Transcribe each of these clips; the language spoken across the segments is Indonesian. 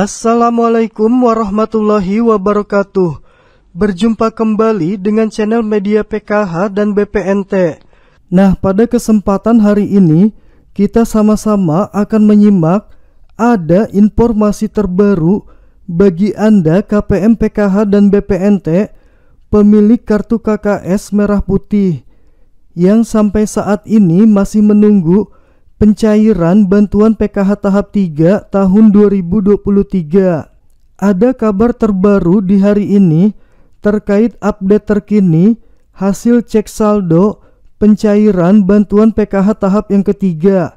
Assalamualaikum warahmatullahi wabarakatuh. Berjumpa kembali dengan channel media PKH dan BPNT. Nah, pada kesempatan hari ini kita sama-sama akan menyimak ada informasi terbaru bagi Anda KPM PKH dan BPNT pemilik kartu KKS merah putih yang sampai saat ini masih menunggu pencairan bantuan PKH tahap 3 tahun 2023. Ada kabar terbaru di hari ini terkait update terkini hasil cek saldo pencairan bantuan PKH tahap yang ketiga.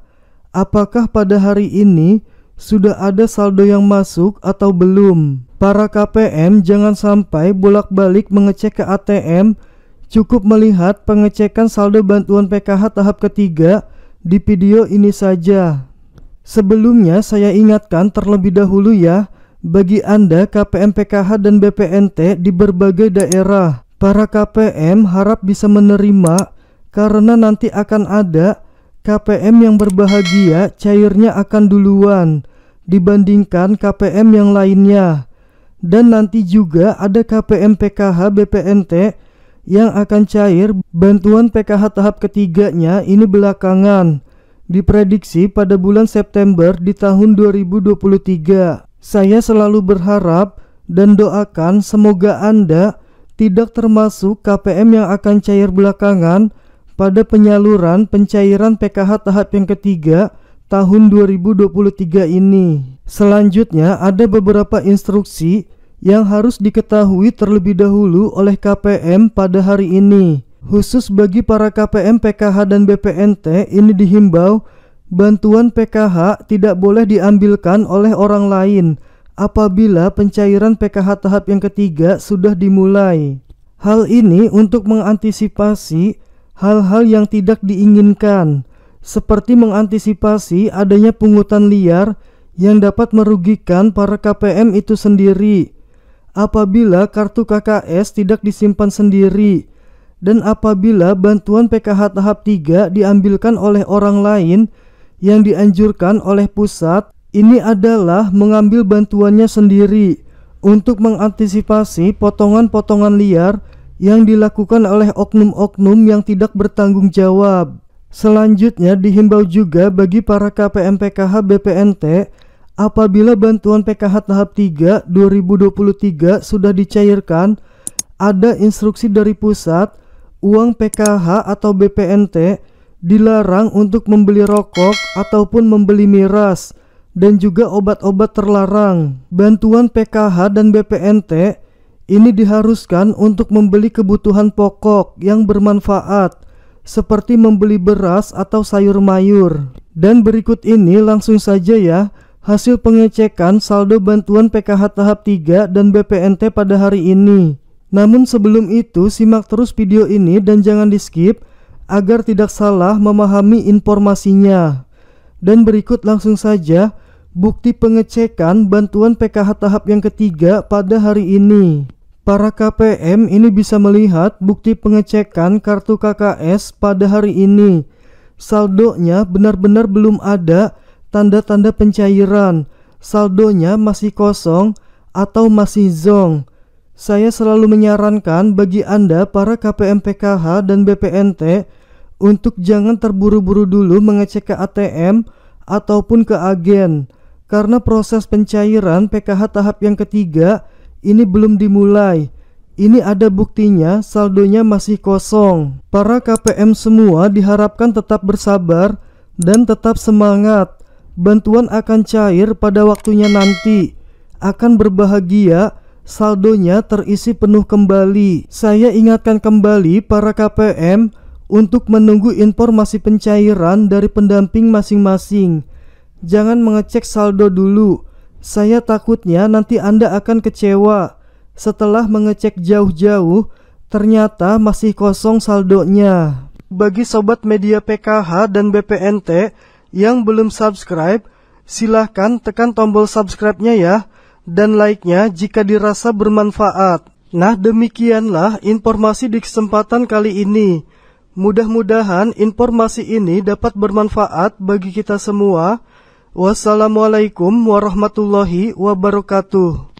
Apakah pada hari ini sudah ada saldo yang masuk atau belum? Para KPM jangan sampai bolak-balik mengecek ke ATM, cukup melihat pengecekan saldo bantuan PKH tahap ketiga di video ini saja. Sebelumnya saya ingatkan terlebih dahulu ya, bagi Anda KPM PKH dan BPNT di berbagai daerah, para KPM harap bisa menerima karena nanti akan ada KPM yang berbahagia cairnya akan duluan dibandingkan KPM yang lainnya. Dan nanti juga ada KPM PKH BPNT yang akan cair bantuan PKH tahap ketiganya ini belakangan. Diprediksi pada bulan September di tahun 2023. Saya selalu berharap dan doakan semoga Anda tidak termasuk KPM yang akan cair belakangan pada penyaluran pencairan PKH tahap yang ketiga tahun 2023 ini. Selanjutnya ada beberapa instruksi yang harus diketahui terlebih dahulu oleh KPM pada hari ini. Khusus bagi para KPM PKH dan BPNT ini dihimbau bantuan PKH tidak boleh diambilkan oleh orang lain apabila pencairan PKH tahap yang ketiga sudah dimulai. Hal ini untuk mengantisipasi hal-hal yang tidak diinginkan, seperti mengantisipasi adanya pungutan liar yang dapat merugikan para KPM itu sendiri apabila kartu KKS tidak disimpan sendiri dan apabila bantuan PKH tahap 3 diambilkan oleh orang lain yang dianjurkan oleh pusat ini adalah mengambil bantuannya sendiri untuk mengantisipasi potongan-potongan liar yang dilakukan oleh oknum-oknum yang tidak bertanggung jawab. Selanjutnya dihimbau juga bagi para KPM PKH BPNT apabila bantuan PKH tahap 3 2023 sudah dicairkan, ada instruksi dari pusat, uang PKH atau BPNT dilarang untuk membeli rokok ataupun membeli miras dan juga obat-obat terlarang. Bantuan PKH dan BPNT ini diharuskan untuk membeli kebutuhan pokok yang bermanfaat seperti membeli beras atau sayur mayur. Dan berikut ini langsung saja ya hasil pengecekan saldo bantuan PKH tahap 3 dan BPNT pada hari ini. Namun sebelum itu, simak terus video ini dan jangan di-skip agar tidak salah memahami informasinya. Dan berikut langsung saja bukti pengecekan bantuan PKH tahap yang ketiga pada hari ini. Para KPM ini bisa melihat bukti pengecekan kartu KKS pada hari ini. Saldonya benar-benar belum ada tanda-tanda pencairan, saldonya masih kosong atau masih zonk. Saya selalu menyarankan bagi Anda para KPM PKH dan BPNT untuk jangan terburu-buru dulu mengecek ke ATM ataupun ke agen karena proses pencairan PKH tahap yang ketiga ini belum dimulai. Ini ada buktinya, saldonya masih kosong. Para KPM semua diharapkan tetap bersabar dan tetap semangat. Bantuan akan cair pada waktunya nanti. Akan berbahagia, saldonya terisi penuh kembali. Saya ingatkan kembali para KPM untuk menunggu informasi pencairan dari pendamping masing-masing. Jangan mengecek saldo dulu. Saya takutnya nanti Anda akan kecewa. Setelah mengecek jauh-jauh, ternyata masih kosong saldonya. Bagi sobat media PKH dan BPNT, yang belum subscribe, silahkan tekan tombol subscribe-nya ya, dan like-nya jika dirasa bermanfaat. Nah demikianlah informasi di kesempatan kali ini. Mudah-mudahan informasi ini dapat bermanfaat bagi kita semua. Wassalamualaikum warahmatullahi wabarakatuh.